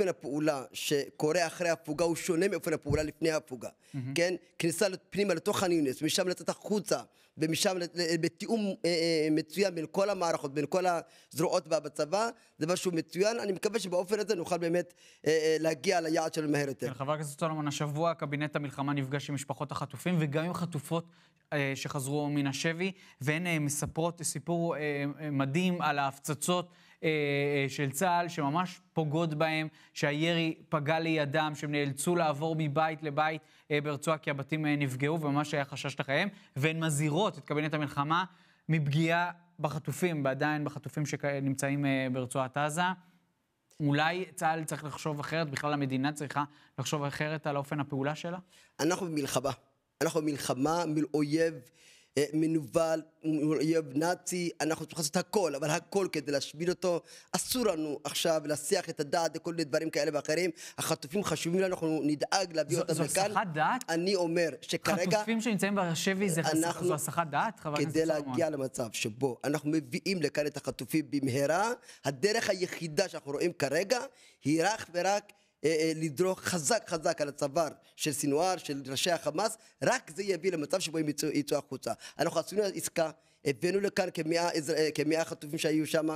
אופן הפעולה שקורה אחרי הפוגה הוא שונה מאופן הפעולה לפני הפוגה, mm-hmm. כן? כניסה פנימה לתוך הניונס, משם לצאת החוצה, ומשם בתיאום אה, אה, מצוין בין כל המערכות, בין כל הזרועות בצבא, זה משהו מצוין. אני מקווה שבאופן הזה נוכל באמת אה, להגיע ליעד שלנו מהר יותר. כן, חבר הכנסת סולומון, השבוע קבינט המלחמה נפגש עם משפחות החטופים וגם עם חטופות שחזרו מן השבי, והן מספרות סיפור מדהים על ההפצצות. אה, אה, של צה"ל, שממש פוגעות בהם, שהירי פגע לידם, שהם נאלצו לעבור מבית לבית אה, ברצועה כי הבתים נפגעו, וממש היה חשש לחייהם, והן מזהירות את קבינט המלחמה מפגיעה בחטופים, ועדיין בחטופים שנמצאים ברצועת עזה. אולי צה"ל צריך לחשוב אחרת, בכלל המדינה צריכה לחשוב אחרת על אופן הפעולה שלה? אנחנו במלחמה. אנחנו במלחמה מול אויב אה, מנוול, אויב נאצי, אנחנו צריכים לעשות הכל, אבל הכל כדי להשמיד אותו. אסור לנו עכשיו להסיח את הדעת לכל מיני דברים כאלה ואחרים. החטופים חשובים לנו, אנחנו נדאג להביא אותם לכאן. זו הסחת דעת? אני אומר שכרגע... חטופים שנמצאים בשבי זה הסחת דעת, חבר הכנסת סלומון? כדי להגיע למצב שבו אנחנו מביאים לכאן את החטופים במהרה, הדרך היחידה שאנחנו רואים כרגע היא רק ורק... אה, אה, לדרוך חזק חזק על הצוואר של סינואר, של ראשי החמאס, רק זה יביא למצב שבו הם יצאו יצאו החוצה. אנחנו עשינו עסקה, הבאנו לכאן כמאה אה, כמאה חטופים שהיו שם,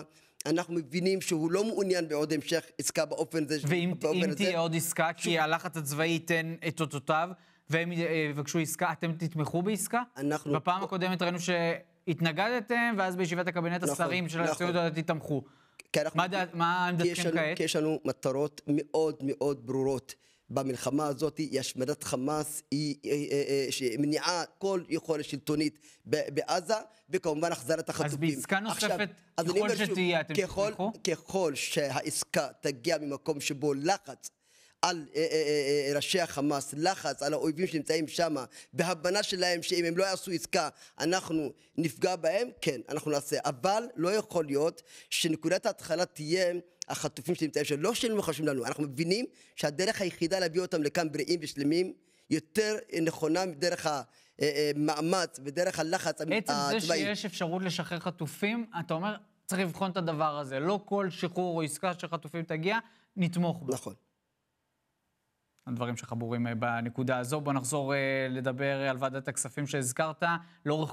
אנחנו מבינים שהוא לא מעוניין בעוד המשך עסקה באופן הזה. ואם באופן הזה, תהיה עוד עסקה, כי שוב... הלחץ הצבאי ייתן את אותותיו, והם יבקשו עסקה, אתם תתמכו בעסקה? אנחנו... בפעם הקודמת ראינו שהתנגדתם, ואז בישיבת הקבינט נכון, השרים של נכון. הסיעוד הדתי תמכו. כי אנחנו... מה, דעת, מה עמדתכם כעת? כי יש לנו מטרות מאוד מאוד ברורות. במלחמה הזאת היא השמדת חמאס, היא, היא, אה, אה, היא, אה, היא מניעה כל יכולת שלטונית בעזה, וכמובן החזרת החטופים. אז בעסקה נוספת, עכשיו, יכול שתהיה, אתם ככל, תתמכו? ככל שהעסקה תגיע ממקום שבו לחץ על אה, אה, אה, ראשי החמאס, לחץ על האויבים שנמצאים שם, בהבנה שלהם שאם הם לא יעשו עסקה אנחנו נפגע בהם, כן, אנחנו נעשה. אבל לא יכול להיות שנקודת ההתחלה תהיה החטופים שנמצאים שם, לא שהם חשובים לנו, אנחנו מבינים שהדרך היחידה להביא אותם לכאן בריאים ושלמים יותר נכונה מדרך המאמץ ודרך הלחץ הצבאי. עצם זה שיש אפשרות לשחרר חטופים, אתה אומר, צריך לבחון את הדבר הזה. לא כל שחרור או עסקה של חטופים תגיע, נתמוך בו. נכון. הדברים שחבורים אה, בנקודה הזו. בוא נחזור אה, לדבר אה, על ועדת הכספים שהזכרת. לאורך